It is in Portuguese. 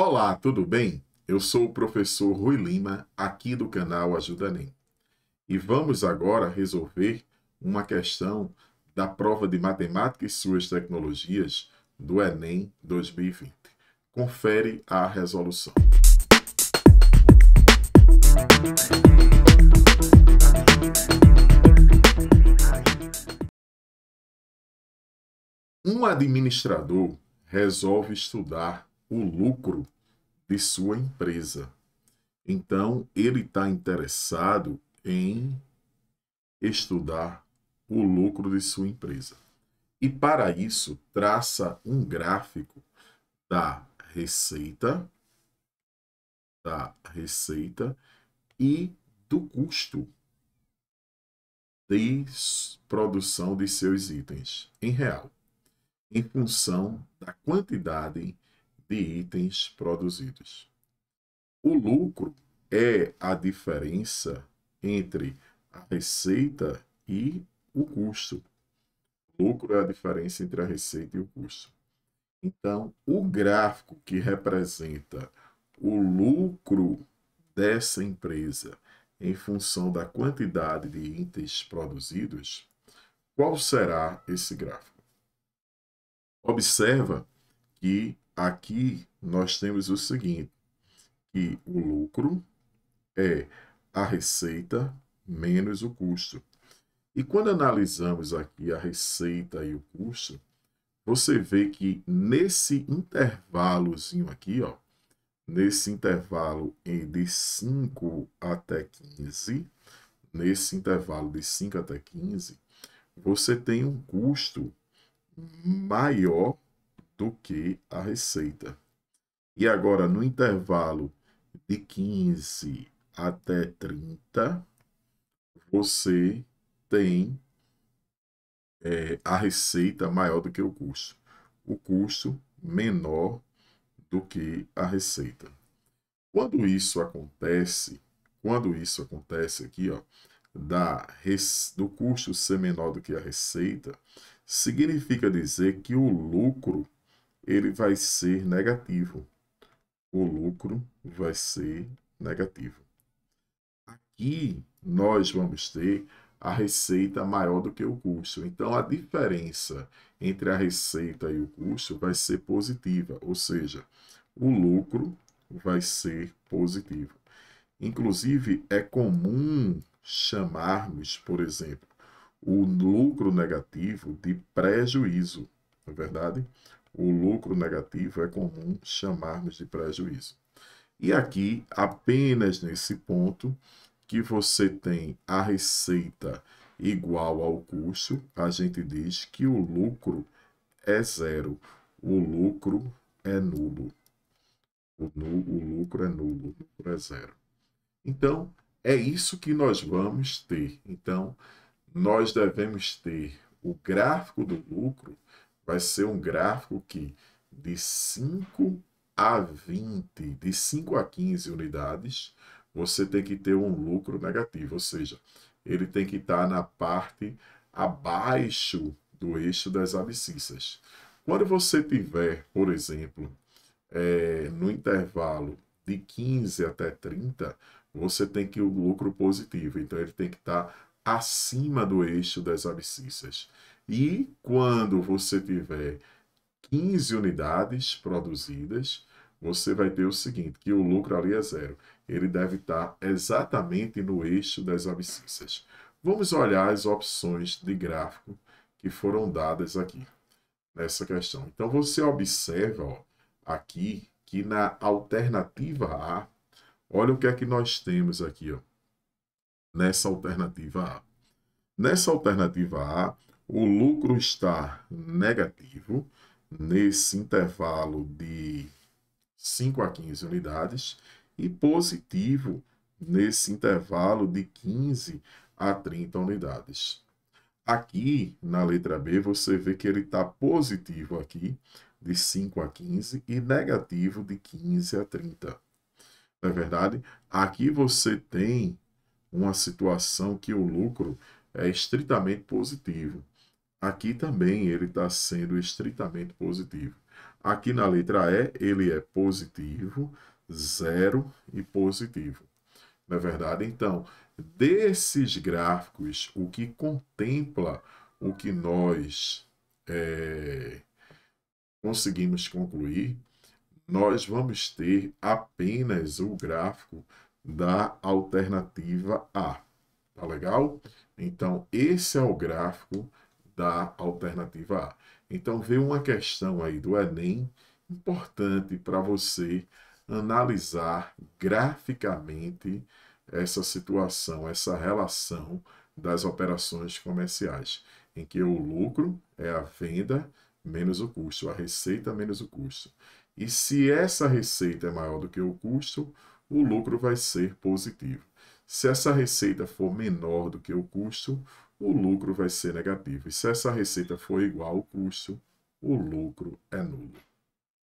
Olá, tudo bem? Eu sou o professor Rui Lima, aqui do canal Ajuda Nem. E vamos agora resolver uma questão da prova de matemática e suas tecnologias do Enem 2020. Confere a resolução. Um administrador resolve estudar o lucro de sua empresa. Então, ele está interessado em estudar o lucro de sua empresa. E para isso, traça um gráfico da receita, da receita e do custo de produção de seus itens em real, em função da quantidade de itens produzidos. O lucro é a diferença entre a receita e o custo. Lucro é a diferença entre a receita e o custo. Então, o gráfico que representa o lucro dessa empresa em função da quantidade de itens produzidos, qual será esse gráfico? Observa que aqui nós temos o seguinte, que o lucro é a receita menos o custo. E quando analisamos aqui a receita e o custo, você vê que nesse intervalozinho aqui, ó, nesse intervalo de 5 até 15, nesse intervalo de 5 até 15, você tem um custo maior do que a receita. E agora, no intervalo de 15 até 30, você tem é, a receita maior do que o custo. O custo menor do que a receita. Quando isso acontece, quando isso acontece aqui, ó, da do custo ser menor do que a receita, significa dizer que o lucro ele vai ser negativo. O lucro vai ser negativo. Aqui nós vamos ter a receita maior do que o custo. Então, a diferença entre a receita e o custo vai ser positiva, ou seja, o lucro vai ser positivo. Inclusive, é comum chamarmos, por exemplo, o lucro negativo de prejuízo, não é verdade? o lucro negativo, é comum chamarmos de prejuízo. E aqui, apenas nesse ponto, que você tem a receita igual ao custo, a gente diz que o lucro é zero, o lucro é nulo. O, nu, o lucro é nulo, o lucro é zero. Então, é isso que nós vamos ter. Então, nós devemos ter o gráfico do lucro vai ser um gráfico que de 5 a 20, de 5 a 15 unidades, você tem que ter um lucro negativo, ou seja, ele tem que estar na parte abaixo do eixo das abscissas. Quando você tiver, por exemplo, é, no intervalo de 15 até 30, você tem que o lucro positivo, então ele tem que estar acima do eixo das abscissas. E quando você tiver 15 unidades produzidas, você vai ter o seguinte, que o lucro ali é zero. Ele deve estar exatamente no eixo das abscissas. Vamos olhar as opções de gráfico que foram dadas aqui nessa questão. Então você observa ó, aqui que na alternativa A, olha o que é que nós temos aqui ó, nessa alternativa A. Nessa alternativa A, o lucro está negativo nesse intervalo de 5 a 15 unidades e positivo nesse intervalo de 15 a 30 unidades. Aqui na letra B você vê que ele está positivo aqui de 5 a 15 e negativo de 15 a 30. Não é verdade? Aqui você tem uma situação que o lucro é estritamente positivo. Aqui também ele está sendo estritamente positivo. Aqui na letra E, ele é positivo, zero e positivo. Na é verdade, então, desses gráficos, o que contempla o que nós é, conseguimos concluir, nós vamos ter apenas o gráfico da alternativa A. Tá legal? Então, esse é o gráfico da alternativa A. Então, veio uma questão aí do Enem importante para você analisar graficamente essa situação, essa relação das operações comerciais, em que o lucro é a venda menos o custo, a receita menos o custo. E se essa receita é maior do que o custo, o lucro vai ser positivo. Se essa receita for menor do que o custo, o lucro vai ser negativo. E se essa receita for igual ao custo, o lucro é nulo.